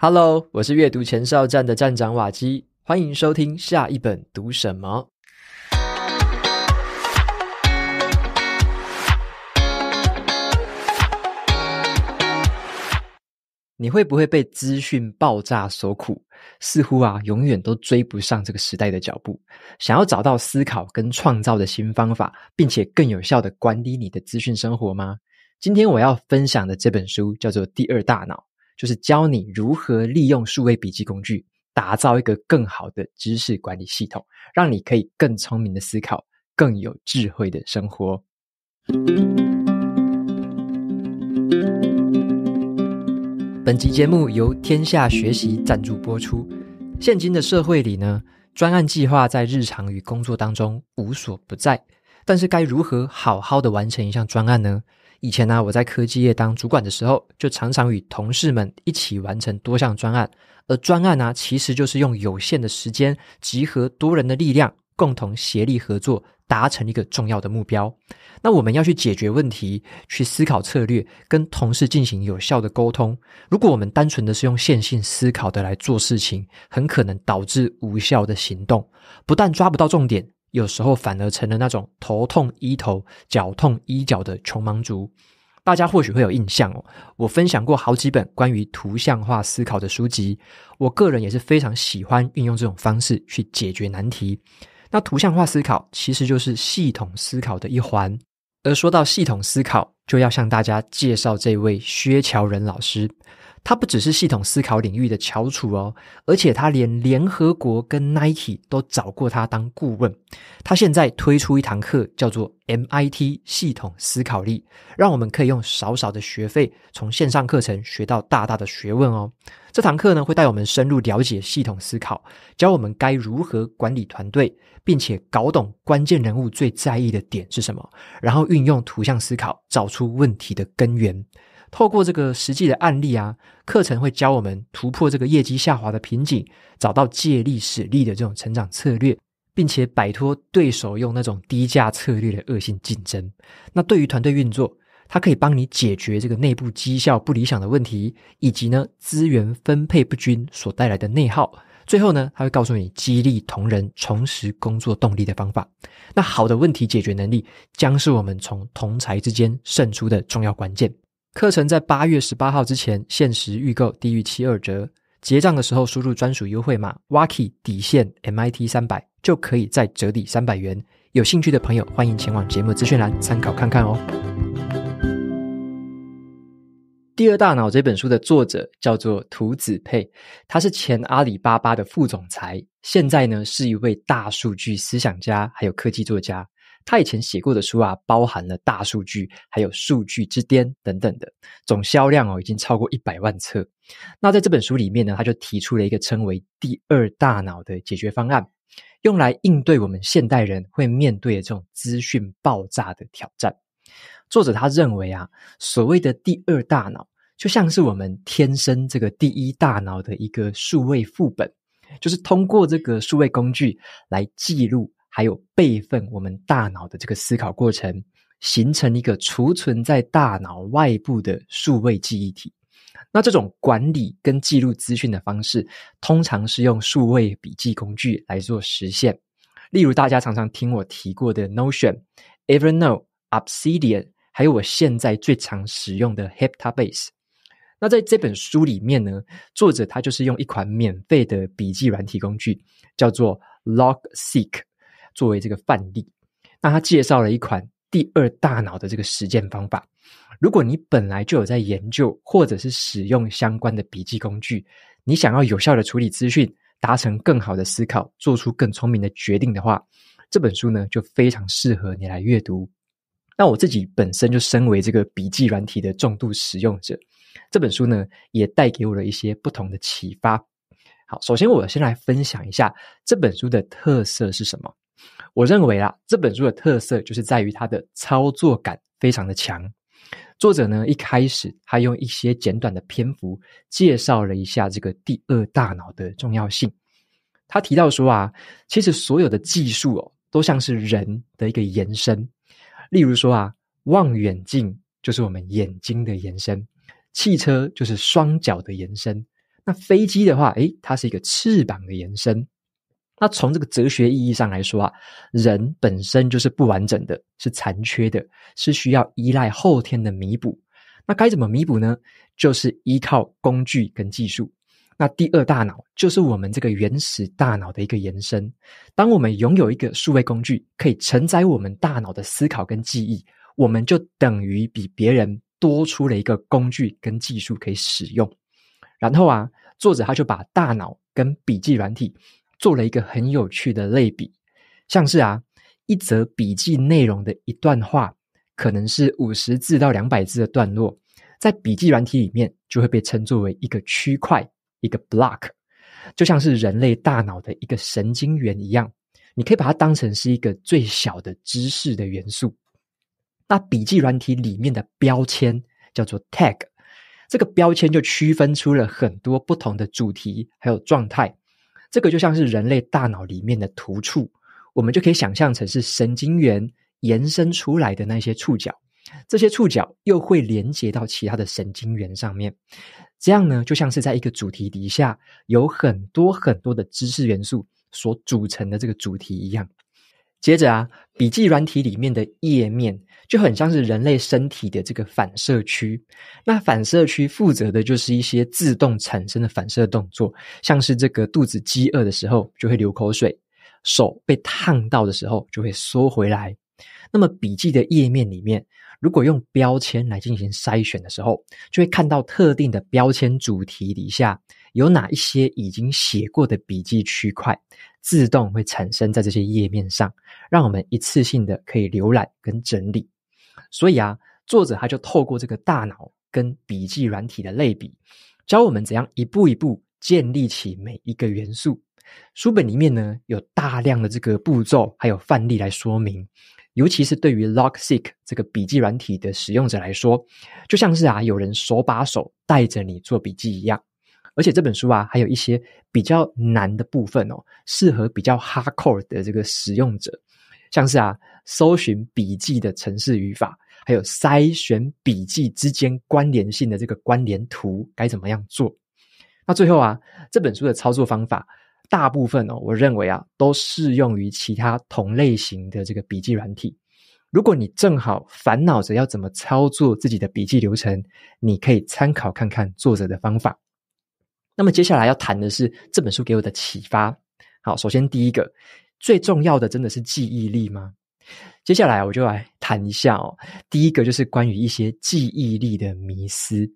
Hello，我是阅读前哨站的站长瓦基，欢迎收听下一本读什么？你会不会被资讯爆炸所苦？似乎啊，永远都追不上这个时代的脚步。想要找到思考跟创造的新方法，并且更有效的管理你的资讯生活吗？今天我要分享的这本书叫做《第二大脑》。就是教你如何利用数位笔记工具，打造一个更好的知识管理系统，让你可以更聪明的思考，更有智慧的生活。本集节目由天下学习赞助播出。现今的社会里呢，专案计划在日常与工作当中无所不在，但是该如何好好的完成一项专案呢？以前呢，我在科技业当主管的时候，就常常与同事们一起完成多项专案。而专案呢，其实就是用有限的时间，集合多人的力量，共同协力合作，达成一个重要的目标。那我们要去解决问题，去思考策略，跟同事进行有效的沟通。如果我们单纯的是用线性思考的来做事情，很可能导致无效的行动，不但抓不到重点。有时候反而成了那种头痛医头、脚痛医脚的穷忙族。大家或许会有印象哦，我分享过好几本关于图像化思考的书籍。我个人也是非常喜欢运用这种方式去解决难题。那图像化思考其实就是系统思考的一环。而说到系统思考，就要向大家介绍这位薛乔仁老师。他不只是系统思考领域的翘楚哦，而且他连联合国跟 Nike 都找过他当顾问。他现在推出一堂课，叫做 MIT 系统思考力，让我们可以用少少的学费，从线上课程学到大大的学问哦。这堂课呢，会带我们深入了解系统思考，教我们该如何管理团队，并且搞懂关键人物最在意的点是什么，然后运用图像思考找出问题的根源。透过这个实际的案例啊，课程会教我们突破这个业绩下滑的瓶颈，找到借力使力的这种成长策略，并且摆脱对手用那种低价策略的恶性竞争。那对于团队运作，它可以帮你解决这个内部绩效不理想的问题，以及呢资源分配不均所带来的内耗。最后呢，他会告诉你激励同仁重拾工作动力的方法。那好的问题解决能力，将是我们从同才之间胜出的重要关键。课程在八月十八号之前限时预购，低于七二折。结账的时候输入专属优惠码 Waki 底线 MIT 三百，就可以再折抵三百元。有兴趣的朋友，欢迎前往节目资讯栏参考看看哦。《第二大脑》这本书的作者叫做涂子佩，他是前阿里巴巴的副总裁，现在呢是一位大数据思想家，还有科技作家。他以前写过的书啊，包含了大数据，还有《数据之巅》等等的，总销量哦已经超过一百万册。那在这本书里面呢，他就提出了一个称为“第二大脑”的解决方案，用来应对我们现代人会面对的这种资讯爆炸的挑战。作者他认为啊，所谓的第二大脑，就像是我们天生这个第一大脑的一个数位副本，就是通过这个数位工具来记录。还有备份我们大脑的这个思考过程，形成一个储存在大脑外部的数位记忆体。那这种管理跟记录资讯的方式，通常是用数位笔记工具来做实现。例如大家常常听我提过的 Notion、Evernote、Obsidian，还有我现在最常使用的 h y p t a b a s e 那在这本书里面呢，作者他就是用一款免费的笔记软体工具，叫做 Logseek。作为这个范例，那他介绍了一款第二大脑的这个实践方法。如果你本来就有在研究或者是使用相关的笔记工具，你想要有效的处理资讯，达成更好的思考，做出更聪明的决定的话，这本书呢就非常适合你来阅读。那我自己本身就身为这个笔记软体的重度使用者，这本书呢也带给我了一些不同的启发。好，首先我先来分享一下这本书的特色是什么。我认为啊，这本书的特色就是在于它的操作感非常的强。作者呢一开始他用一些简短的篇幅介绍了一下这个第二大脑的重要性。他提到说啊，其实所有的技术哦，都像是人的一个延伸。例如说啊，望远镜就是我们眼睛的延伸，汽车就是双脚的延伸，那飞机的话，诶，它是一个翅膀的延伸。那从这个哲学意义上来说啊，人本身就是不完整的是残缺的，是需要依赖后天的弥补。那该怎么弥补呢？就是依靠工具跟技术。那第二大脑就是我们这个原始大脑的一个延伸。当我们拥有一个数位工具，可以承载我们大脑的思考跟记忆，我们就等于比别人多出了一个工具跟技术可以使用。然后啊，作者他就把大脑跟笔记软体。做了一个很有趣的类比，像是啊，一则笔记内容的一段话，可能是五十字到两百字的段落，在笔记软体里面就会被称作为一个区块，一个 block，就像是人类大脑的一个神经元一样，你可以把它当成是一个最小的知识的元素。那笔记软体里面的标签叫做 tag，这个标签就区分出了很多不同的主题，还有状态。这个就像是人类大脑里面的突触，我们就可以想象成是神经元延伸出来的那些触角，这些触角又会连接到其他的神经元上面，这样呢，就像是在一个主题底下有很多很多的知识元素所组成的这个主题一样。接着啊，笔记软体里面的页面就很像是人类身体的这个反射区。那反射区负责的就是一些自动产生的反射动作，像是这个肚子饥饿的时候就会流口水，手被烫到的时候就会缩回来。那么笔记的页面里面，如果用标签来进行筛选的时候，就会看到特定的标签主题底下。有哪一些已经写过的笔记区块，自动会产生在这些页面上，让我们一次性的可以浏览跟整理。所以啊，作者他就透过这个大脑跟笔记软体的类比，教我们怎样一步一步建立起每一个元素。书本里面呢，有大量的这个步骤还有范例来说明，尤其是对于 Logseq 这个笔记软体的使用者来说，就像是啊，有人手把手带着你做笔记一样。而且这本书啊，还有一些比较难的部分哦，适合比较 hardcore 的这个使用者，像是啊，搜寻笔记的城市语法，还有筛选笔记之间关联性的这个关联图该怎么样做？那最后啊，这本书的操作方法，大部分哦，我认为啊，都适用于其他同类型的这个笔记软体。如果你正好烦恼着要怎么操作自己的笔记流程，你可以参考看看作者的方法。那么接下来要谈的是这本书给我的启发。好，首先第一个最重要的真的是记忆力吗？接下来我就来谈一下。哦。第一个就是关于一些记忆力的迷思。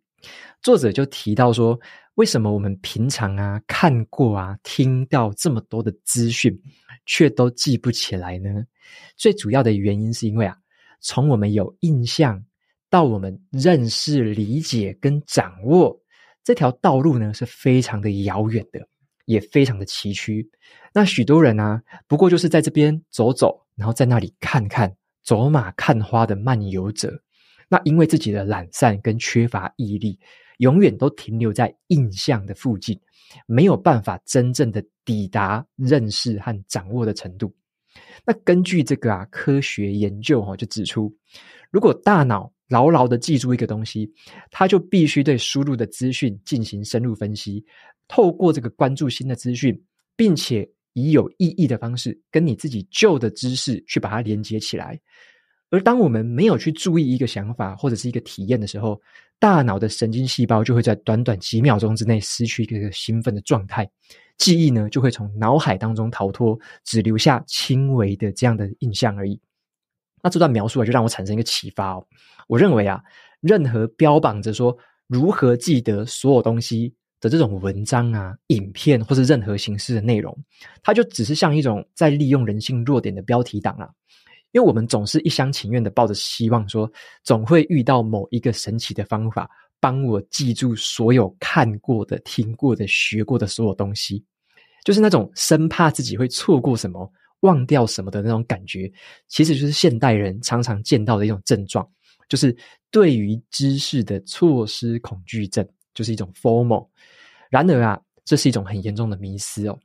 作者就提到说，为什么我们平常啊看过啊听到这么多的资讯，却都记不起来呢？最主要的原因是因为啊，从我们有印象到我们认识、理解跟掌握。这条道路呢是非常的遥远的，也非常的崎岖。那许多人呢，不过就是在这边走走，然后在那里看看，走马看花的漫游者。那因为自己的懒散跟缺乏毅力，永远都停留在印象的附近，没有办法真正的抵达认识和掌握的程度。那根据这个啊，科学研究哦，就指出，如果大脑牢牢的记住一个东西，他就必须对输入的资讯进行深入分析，透过这个关注新的资讯，并且以有意义的方式跟你自己旧的知识去把它连接起来。而当我们没有去注意一个想法或者是一个体验的时候，大脑的神经细胞就会在短短几秒钟之内失去一个兴奋的状态，记忆呢就会从脑海当中逃脱，只留下轻微的这样的印象而已。那这段描述啊，就让我产生一个启发哦。我认为啊，任何标榜着说如何记得所有东西的这种文章啊、影片或是任何形式的内容，它就只是像一种在利用人性弱点的标题党啊。因为我们总是一厢情愿的抱着希望，说总会遇到某一个神奇的方法，帮我记住所有看过的、听过的、学过的所有东西，就是那种生怕自己会错过什么。忘掉什么的那种感觉，其实就是现代人常常见到的一种症状，就是对于知识的错失恐惧症，就是一种 formal。然而啊，这是一种很严重的迷失哦，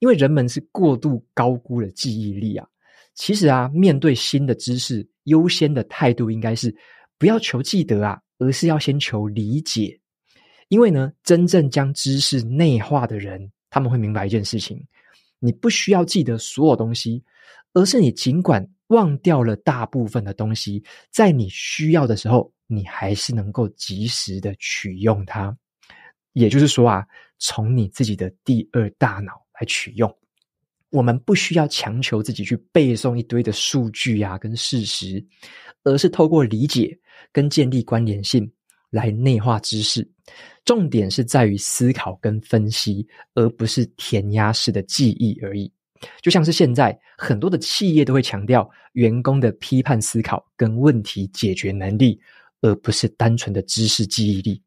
因为人们是过度高估了记忆力啊。其实啊，面对新的知识，优先的态度应该是不要求记得啊，而是要先求理解。因为呢，真正将知识内化的人，他们会明白一件事情。你不需要记得所有东西，而是你尽管忘掉了大部分的东西，在你需要的时候，你还是能够及时的取用它。也就是说啊，从你自己的第二大脑来取用。我们不需要强求自己去背诵一堆的数据呀、跟事实，而是透过理解跟建立关联性。来内化知识，重点是在于思考跟分析，而不是填鸭式的记忆而已。就像是现在很多的企业都会强调员工的批判思考跟问题解决能力，而不是单纯的知识记忆力。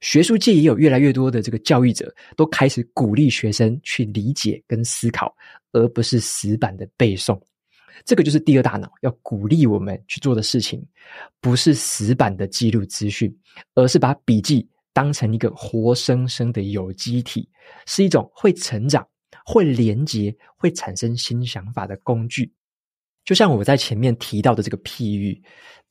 学术界也有越来越多的这个教育者都开始鼓励学生去理解跟思考，而不是死板的背诵。这个就是第二大脑要鼓励我们去做的事情，不是死板的记录资讯，而是把笔记当成一个活生生的有机体，是一种会成长、会连接、会产生新想法的工具。就像我在前面提到的这个譬喻，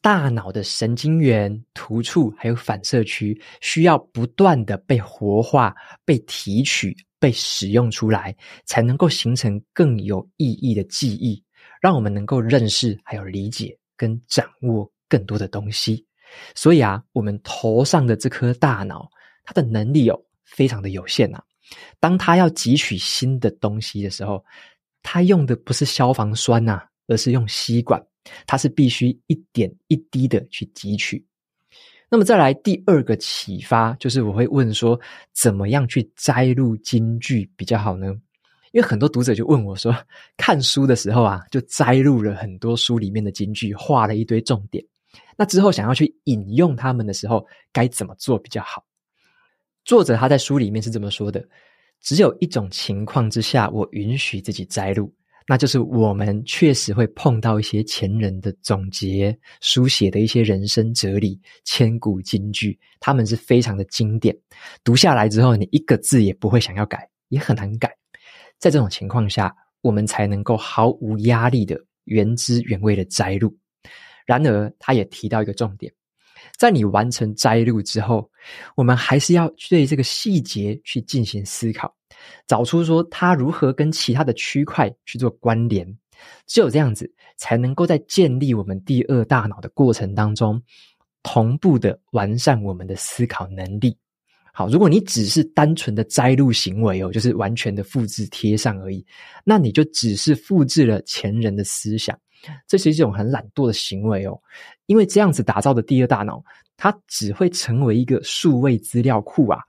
大脑的神经元突触还有反射区，需要不断的被活化、被提取、被使用出来，才能够形成更有意义的记忆。让我们能够认识，还有理解跟掌握更多的东西。所以啊，我们头上的这颗大脑，它的能力哦，非常的有限呐。当它要汲取新的东西的时候，它用的不是消防栓呐，而是用吸管。它是必须一点一滴的去汲取。那么再来第二个启发，就是我会问说，怎么样去摘录金句比较好呢？因为很多读者就问我说：“看书的时候啊，就摘录了很多书里面的金句，画了一堆重点。那之后想要去引用他们的时候，该怎么做比较好？”作者他在书里面是这么说的：“只有一种情况之下，我允许自己摘录，那就是我们确实会碰到一些前人的总结、书写的一些人生哲理、千古金句，他们是非常的经典。读下来之后，你一个字也不会想要改，也很难改。”在这种情况下，我们才能够毫无压力的原汁原味的摘录。然而，他也提到一个重点：在你完成摘录之后，我们还是要对这个细节去进行思考，找出说它如何跟其他的区块去做关联。只有这样子，才能够在建立我们第二大脑的过程当中，同步的完善我们的思考能力。好，如果你只是单纯的摘录行为哦，就是完全的复制贴上而已，那你就只是复制了前人的思想，这是一种很懒惰的行为哦。因为这样子打造的第二大脑，它只会成为一个数位资料库啊，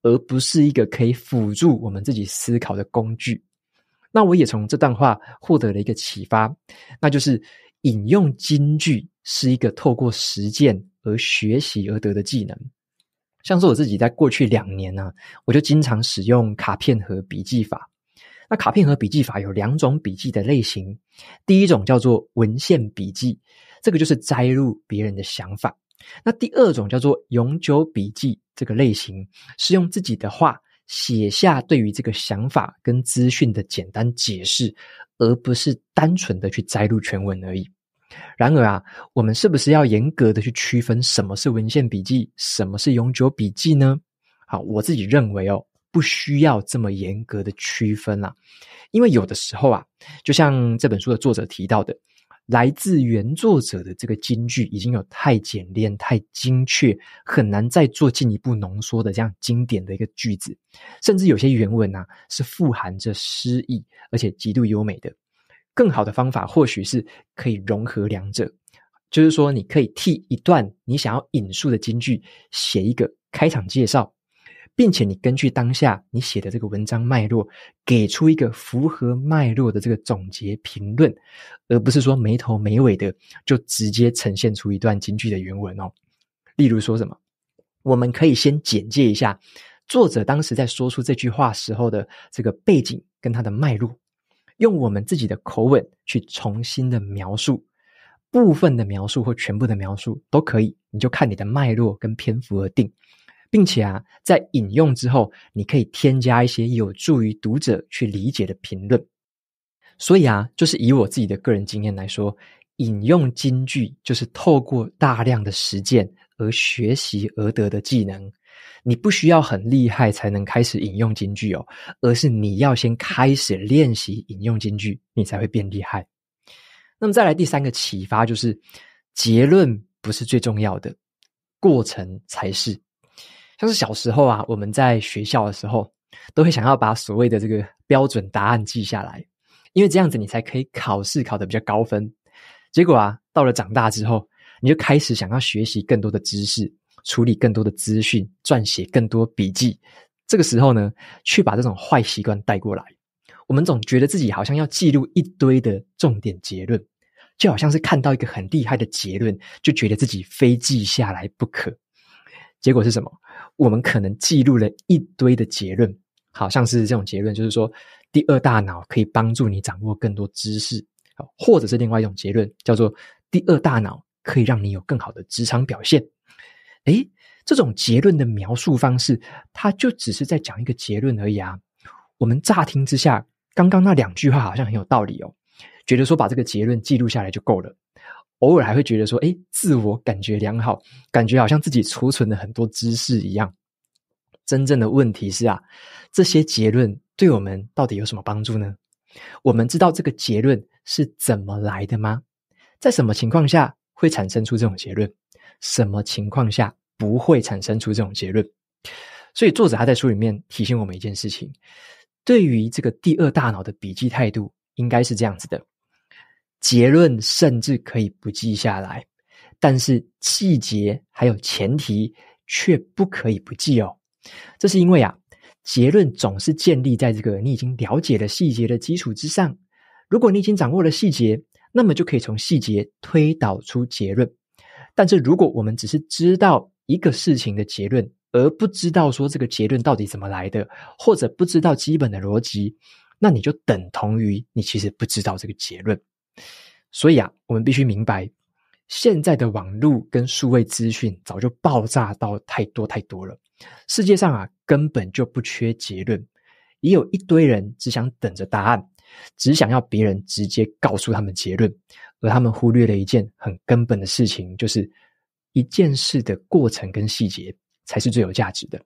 而不是一个可以辅助我们自己思考的工具。那我也从这段话获得了一个启发，那就是引用金句是一个透过实践而学习而得的技能。像是我自己在过去两年呢，我就经常使用卡片和笔记法。那卡片和笔记法有两种笔记的类型，第一种叫做文献笔记，这个就是摘录别人的想法；那第二种叫做永久笔记，这个类型是用自己的话写下对于这个想法跟资讯的简单解释，而不是单纯的去摘录全文而已。然而啊，我们是不是要严格的去区分什么是文献笔记，什么是永久笔记呢？好，我自己认为哦，不需要这么严格的区分啦，因为有的时候啊，就像这本书的作者提到的，来自原作者的这个金句已经有太简练、太精确，很难再做进一步浓缩的这样经典的一个句子，甚至有些原文啊是富含着诗意，而且极度优美的。更好的方法，或许是可以融合两者，就是说，你可以替一段你想要引述的京剧写一个开场介绍，并且你根据当下你写的这个文章脉络，给出一个符合脉络的这个总结评论，而不是说没头没尾的就直接呈现出一段京剧的原文哦。例如说什么，我们可以先简介一下作者当时在说出这句话时候的这个背景跟他的脉络。用我们自己的口吻去重新的描述，部分的描述或全部的描述都可以，你就看你的脉络跟篇幅而定，并且啊，在引用之后，你可以添加一些有助于读者去理解的评论。所以啊，就是以我自己的个人经验来说，引用金句就是透过大量的实践而学习而得的技能。你不需要很厉害才能开始引用京剧哦，而是你要先开始练习引用京剧，你才会变厉害。那么再来第三个启发就是，结论不是最重要的，过程才是。像是小时候啊，我们在学校的时候，都会想要把所谓的这个标准答案记下来，因为这样子你才可以考试考得比较高分。结果啊，到了长大之后，你就开始想要学习更多的知识。处理更多的资讯，撰写更多笔记，这个时候呢，去把这种坏习惯带过来。我们总觉得自己好像要记录一堆的重点结论，就好像是看到一个很厉害的结论，就觉得自己非记下来不可。结果是什么？我们可能记录了一堆的结论，好像是这种结论，就是说第二大脑可以帮助你掌握更多知识，或者是另外一种结论，叫做第二大脑可以让你有更好的职场表现。哎，这种结论的描述方式，它就只是在讲一个结论而已啊。我们乍听之下，刚刚那两句话好像很有道理哦，觉得说把这个结论记录下来就够了。偶尔还会觉得说，哎，自我感觉良好，感觉好像自己储存了很多知识一样。真正的问题是啊，这些结论对我们到底有什么帮助呢？我们知道这个结论是怎么来的吗？在什么情况下会产生出这种结论？什么情况下不会产生出这种结论？所以作者他在书里面提醒我们一件事情：对于这个第二大脑的笔记态度，应该是这样子的。结论甚至可以不记下来，但是细节还有前提却不可以不记哦。这是因为啊，结论总是建立在这个你已经了解了细节的基础之上。如果你已经掌握了细节，那么就可以从细节推导出结论。但是，如果我们只是知道一个事情的结论，而不知道说这个结论到底怎么来的，或者不知道基本的逻辑，那你就等同于你其实不知道这个结论。所以啊，我们必须明白，现在的网络跟数位资讯早就爆炸到太多太多了，世界上啊根本就不缺结论，也有一堆人只想等着答案，只想要别人直接告诉他们结论。而他们忽略了一件很根本的事情，就是一件事的过程跟细节才是最有价值的。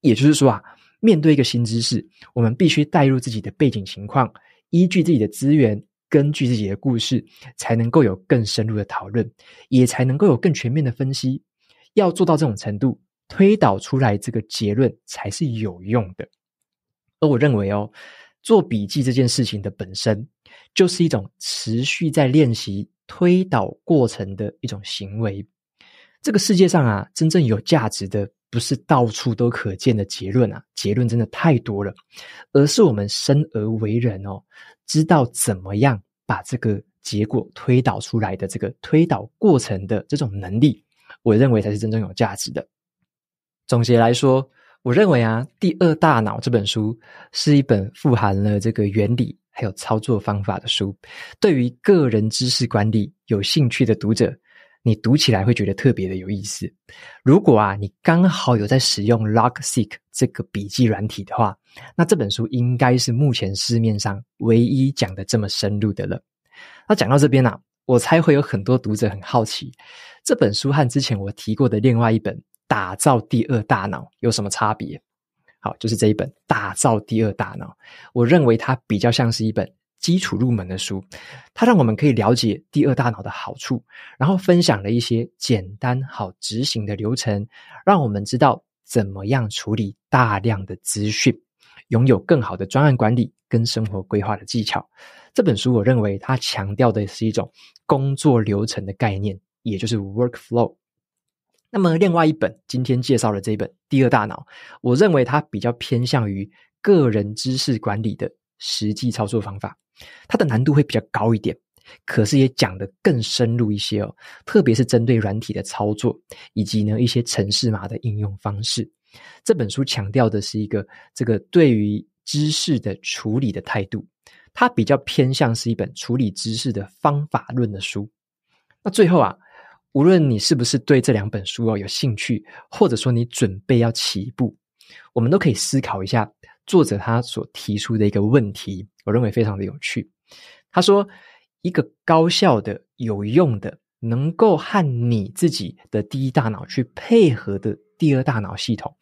也就是说啊，面对一个新知识，我们必须带入自己的背景情况，依据自己的资源，根据自己的故事，才能够有更深入的讨论，也才能够有更全面的分析。要做到这种程度，推导出来这个结论才是有用的。而我认为哦，做笔记这件事情的本身。就是一种持续在练习推导过程的一种行为。这个世界上啊，真正有价值的不是到处都可见的结论啊，结论真的太多了，而是我们生而为人哦，知道怎么样把这个结果推导出来的这个推导过程的这种能力，我认为才是真正有价值的。总结来说。我认为啊，《第二大脑》这本书是一本富含了这个原理还有操作方法的书。对于个人知识管理有兴趣的读者，你读起来会觉得特别的有意思。如果啊，你刚好有在使用 Logseq 这个笔记软体的话，那这本书应该是目前市面上唯一讲的这么深入的了。那讲到这边啊，我猜会有很多读者很好奇，这本书和之前我提过的另外一本。打造第二大脑有什么差别？好，就是这一本《打造第二大脑》，我认为它比较像是一本基础入门的书，它让我们可以了解第二大脑的好处，然后分享了一些简单好执行的流程，让我们知道怎么样处理大量的资讯，拥有更好的专案管理跟生活规划的技巧。这本书我认为它强调的是一种工作流程的概念，也就是 workflow。那么，另外一本今天介绍的这一本《第二大脑》，我认为它比较偏向于个人知识管理的实际操作方法，它的难度会比较高一点，可是也讲得更深入一些哦。特别是针对软体的操作，以及呢一些程式码的应用方式。这本书强调的是一个这个对于知识的处理的态度，它比较偏向是一本处理知识的方法论的书。那最后啊。无论你是不是对这两本书哦有兴趣，或者说你准备要起步，我们都可以思考一下作者他所提出的一个问题，我认为非常的有趣。他说，一个高效的、有用的、能够和你自己的第一大脑去配合的第二大脑系统，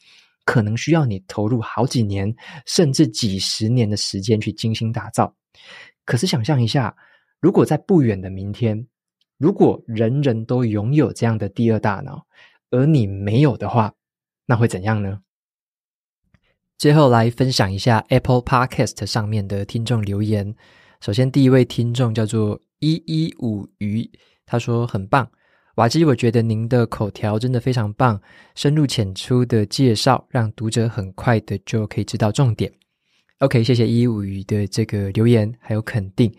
可能需要你投入好几年，甚至几十年的时间去精心打造。可是，想象一下，如果在不远的明天，如果人人都拥有这样的第二大脑，而你没有的话，那会怎样呢？最后来分享一下 Apple Podcast 上面的听众留言。首先，第一位听众叫做一一五鱼，他说：“很棒，瓦基，我觉得您的口条真的非常棒，深入浅出的介绍，让读者很快的就可以知道重点。” OK，谢谢一一五鱼的这个留言还有肯定。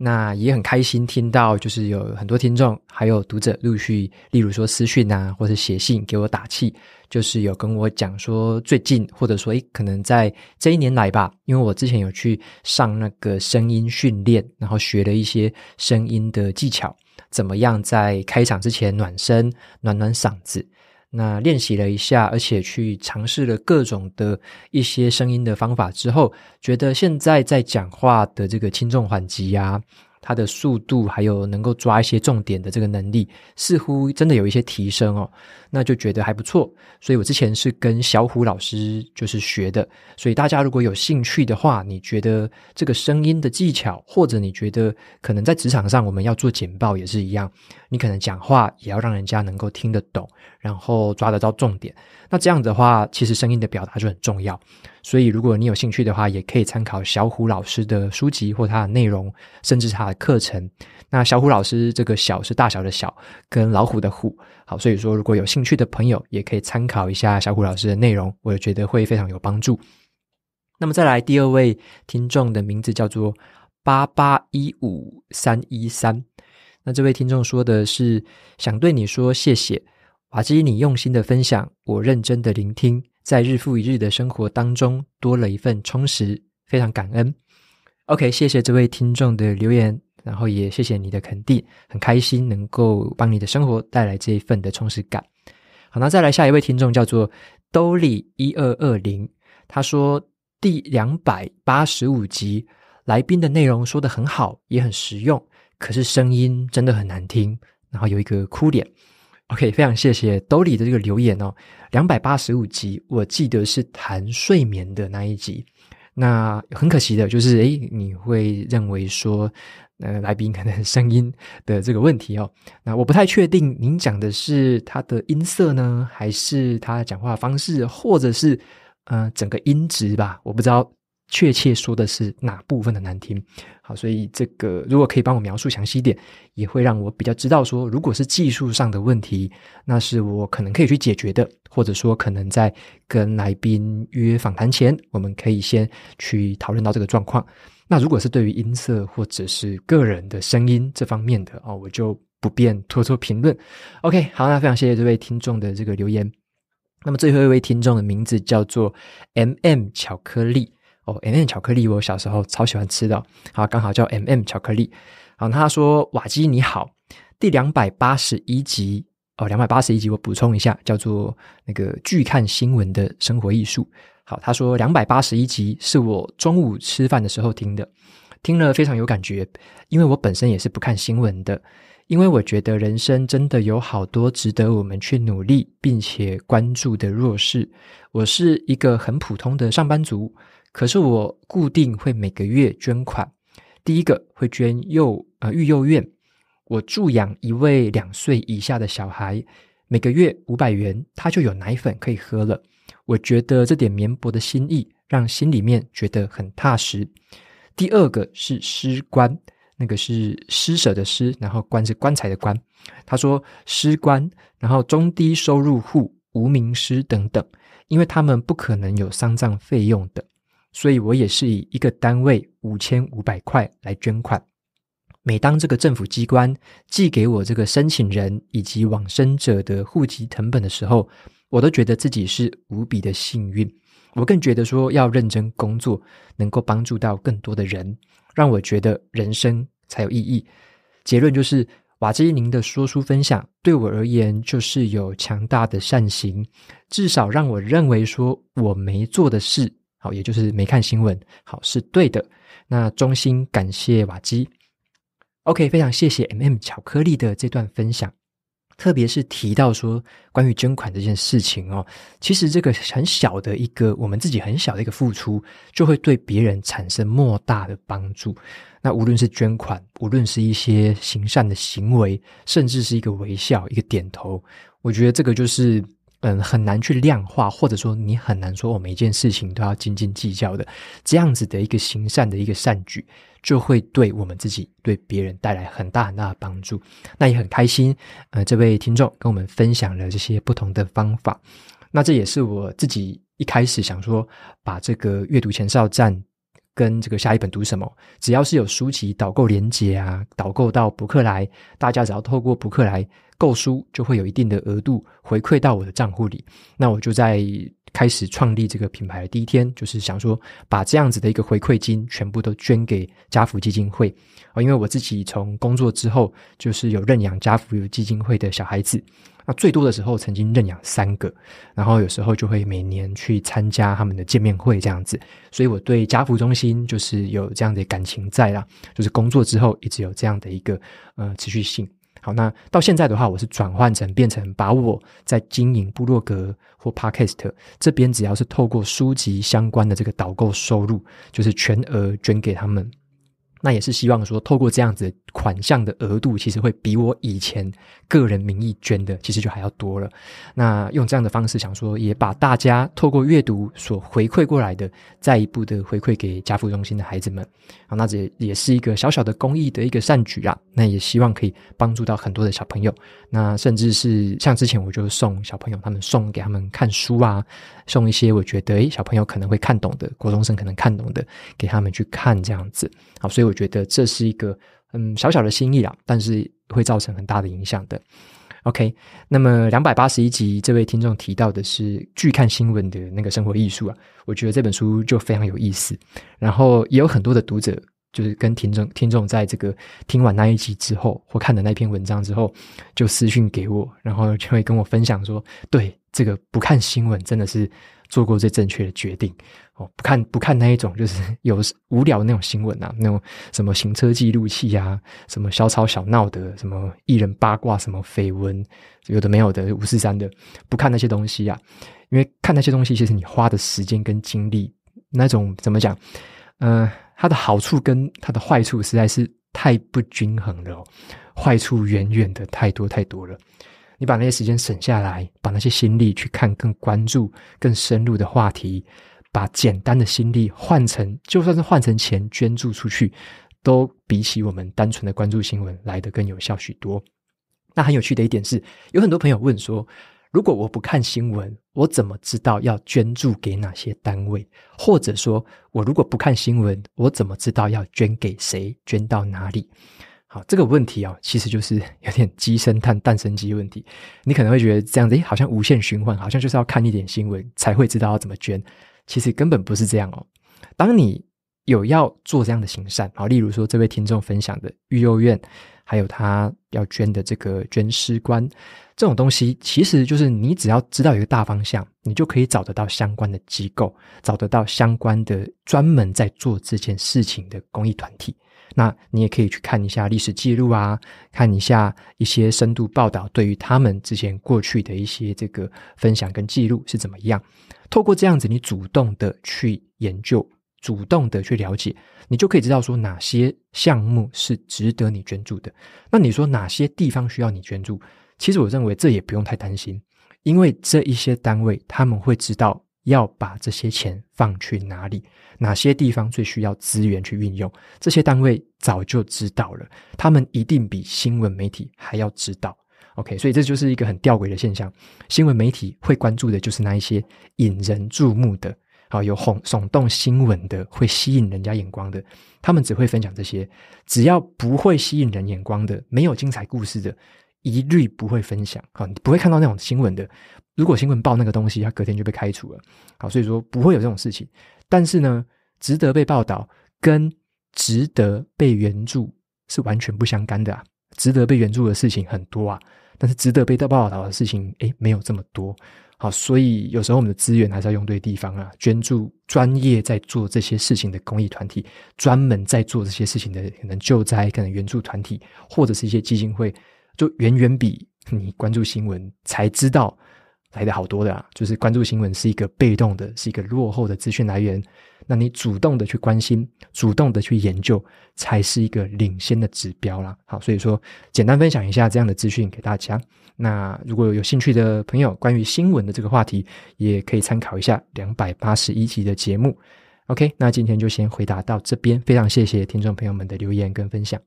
那也很开心听到，就是有很多听众还有读者陆续，例如说私讯啊，或者写信给我打气，就是有跟我讲说最近，或者说诶，可能在这一年来吧，因为我之前有去上那个声音训练，然后学了一些声音的技巧，怎么样在开场之前暖声暖暖嗓子。那练习了一下，而且去尝试了各种的一些声音的方法之后，觉得现在在讲话的这个轻重缓急啊，它的速度，还有能够抓一些重点的这个能力，似乎真的有一些提升哦。那就觉得还不错。所以我之前是跟小虎老师就是学的。所以大家如果有兴趣的话，你觉得这个声音的技巧，或者你觉得可能在职场上我们要做简报也是一样，你可能讲话也要让人家能够听得懂。然后抓得到重点，那这样的话，其实声音的表达就很重要。所以，如果你有兴趣的话，也可以参考小虎老师的书籍或他的内容，甚至他的课程。那小虎老师这个“小”是大小的小，跟老虎的“虎”。好，所以说如果有兴趣的朋友，也可以参考一下小虎老师的内容，我觉得会非常有帮助。那么，再来第二位听众的名字叫做八八一五三一三。那这位听众说的是想对你说谢谢。华基，你用心的分享，我认真的聆听，在日复一日的生活当中，多了一份充实，非常感恩。OK，谢谢这位听众的留言，然后也谢谢你的肯定，很开心能够帮你的生活带来这一份的充实感。好，那再来下一位听众叫做兜里一二二零，他说第两百八十五集来宾的内容说的很好，也很实用，可是声音真的很难听，然后有一个哭脸。OK，非常谢谢兜里的这个留言哦，两百八十五集，我记得是谈睡眠的那一集。那很可惜的就是，诶，你会认为说，呃，来宾可能声音的这个问题哦。那我不太确定，您讲的是他的音色呢，还是他讲话方式，或者是嗯，整个音质吧？我不知道。确切说的是哪部分的难听？好，所以这个如果可以帮我描述详细点，也会让我比较知道说，如果是技术上的问题，那是我可能可以去解决的，或者说可能在跟来宾约访谈前，我们可以先去讨论到这个状况。那如果是对于音色或者是个人的声音这方面的哦，我就不便脱脱评论。OK，好，那非常谢谢这位听众的这个留言。那么最后一位听众的名字叫做 M M 巧克力。哦，M M 巧克力，我小时候超喜欢吃的。好，刚好叫 M M 巧克力。好，他说瓦基你好，第两百八十一集哦，两百八十一集，我补充一下，叫做那个拒看新闻的生活艺术。好，他说两百八十一集是我中午吃饭的时候听的，听了非常有感觉，因为我本身也是不看新闻的，因为我觉得人生真的有好多值得我们去努力并且关注的弱势。我是一个很普通的上班族。可是我固定会每个月捐款，第一个会捐幼呃育幼院，我助养一位两岁以下的小孩，每个月五百元，他就有奶粉可以喝了。我觉得这点绵薄的心意，让心里面觉得很踏实。第二个是师官，那个是施舍的施，然后关是棺材的棺。他说师官，然后中低收入户、无名师等等，因为他们不可能有丧葬费用的。所以我也是以一个单位五千五百块来捐款。每当这个政府机关寄给我这个申请人以及往生者的户籍成本的时候，我都觉得自己是无比的幸运。我更觉得说要认真工作，能够帮助到更多的人，让我觉得人生才有意义。结论就是，瓦基宁的说书分享对我而言就是有强大的善行，至少让我认为说我没做的事。好，也就是没看新闻。好，是对的。那衷心感谢瓦基。OK，非常谢谢 M M 巧克力的这段分享，特别是提到说关于捐款这件事情哦，其实这个很小的一个，我们自己很小的一个付出，就会对别人产生莫大的帮助。那无论是捐款，无论是一些行善的行为，甚至是一个微笑、一个点头，我觉得这个就是。嗯，很难去量化，或者说你很难说我每一件事情都要斤斤计较的，这样子的一个行善的一个善举，就会对我们自己对别人带来很大很大的帮助。那也很开心，呃，这位听众跟我们分享了这些不同的方法。那这也是我自己一开始想说，把这个阅读前哨站跟这个下一本读什么，只要是有书籍导购连接啊，导购到博客来，大家只要透过博客来购书就会有一定的额度回馈到我的账户里。那我就在开始创立这个品牌的第一天，就是想说把这样子的一个回馈金全部都捐给家福基金会啊，因为我自己从工作之后就是有认养家福基金会的小孩子，那最多的时候曾经认养三个，然后有时候就会每年去参加他们的见面会这样子，所以我对家福中心就是有这样的感情在啦，就是工作之后一直有这样的一个呃持续性。好，那到现在的话，我是转换成变成，把我在经营部落格或 Podcast 这边，只要是透过书籍相关的这个导购收入，就是全额捐给他们。那也是希望说，透过这样子款项的额度，其实会比我以前个人名义捐的，其实就还要多了。那用这样的方式，想说也把大家透过阅读所回馈过来的，再一步的回馈给家父中心的孩子们啊。那这也是一个小小的公益的一个善举啊。那也希望可以帮助到很多的小朋友。那甚至是像之前我就送小朋友，他们送给他们看书啊，送一些我觉得诶小朋友可能会看懂的，国中生可能看懂的，给他们去看这样子好，所以。我觉得这是一个嗯小小的心意啦，但是会造成很大的影响的。OK，那么两百八十一集，这位听众提到的是《巨看新闻》的那个生活艺术啊，我觉得这本书就非常有意思，然后也有很多的读者。就是跟听众听众在这个听完那一集之后，或看的那篇文章之后，就私信给我，然后就会跟我分享说：“对，这个不看新闻真的是做过最正确的决定哦！不看不看那一种，就是 有无聊那种新闻啊，那种什么行车记录器啊，什么小吵小闹的，什么艺人八卦，什么绯闻，有的没有的，五四三的，不看那些东西啊，因为看那些东西，其实你花的时间跟精力，那种怎么讲，嗯。”它的好处跟它的坏处实在是太不均衡了，坏处远远的太多太多了。你把那些时间省下来，把那些心力去看更关注、更深入的话题，把简单的心力换成，就算是换成钱捐助出去，都比起我们单纯的关注新闻来得更有效许多。那很有趣的一点是，有很多朋友问说。如果我不看新闻，我怎么知道要捐助给哪些单位？或者说，我如果不看新闻，我怎么知道要捐给谁、捐到哪里？好，这个问题哦，其实就是有点鸡生蛋、蛋生鸡问题。你可能会觉得这样子，诶，好像无限循环，好像就是要看一点新闻才会知道要怎么捐。其实根本不是这样哦。当你有要做这样的行善，好，例如说这位听众分享的育幼院。还有他要捐的这个捐尸官，这种东西其实就是你只要知道一个大方向，你就可以找得到相关的机构，找得到相关的专门在做这件事情的公益团体。那你也可以去看一下历史记录啊，看一下一些深度报道，对于他们之前过去的一些这个分享跟记录是怎么样。透过这样子，你主动的去研究。主动的去了解，你就可以知道说哪些项目是值得你捐助的。那你说哪些地方需要你捐助？其实我认为这也不用太担心，因为这一些单位他们会知道要把这些钱放去哪里，哪些地方最需要资源去运用，这些单位早就知道了，他们一定比新闻媒体还要知道。OK，所以这就是一个很吊诡的现象，新闻媒体会关注的就是那一些引人注目的。好有哄耸动新闻的，会吸引人家眼光的，他们只会分享这些。只要不会吸引人眼光的，没有精彩故事的，一律不会分享。好，你不会看到那种新闻的。如果新闻报那个东西，他隔天就被开除了。好，所以说不会有这种事情。但是呢，值得被报道跟值得被援助是完全不相干的。值得被援助的事情很多啊，但是值得被报道的事情，哎，没有这么多。好，所以有时候我们的资源还是要用对地方啊。捐助专业在做这些事情的公益团体，专门在做这些事情的可能救灾、可能援助团体，或者是一些基金会，就远远比你关注新闻才知道来的好多的。就是关注新闻是一个被动的，是一个落后的资讯来源。那你主动的去关心，主动的去研究，才是一个领先的指标啦。好，所以说简单分享一下这样的资讯给大家。那如果有兴趣的朋友，关于新闻的这个话题，也可以参考一下两百八十一集的节目。OK，那今天就先回答到这边，非常谢谢听众朋友们的留言跟分享。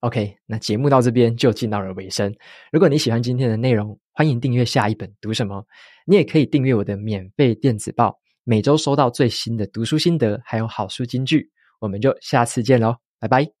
OK，那节目到这边就进到了尾声。如果你喜欢今天的内容，欢迎订阅下一本读什么，你也可以订阅我的免费电子报。每周收到最新的读书心得，还有好书金句，我们就下次见喽，拜拜。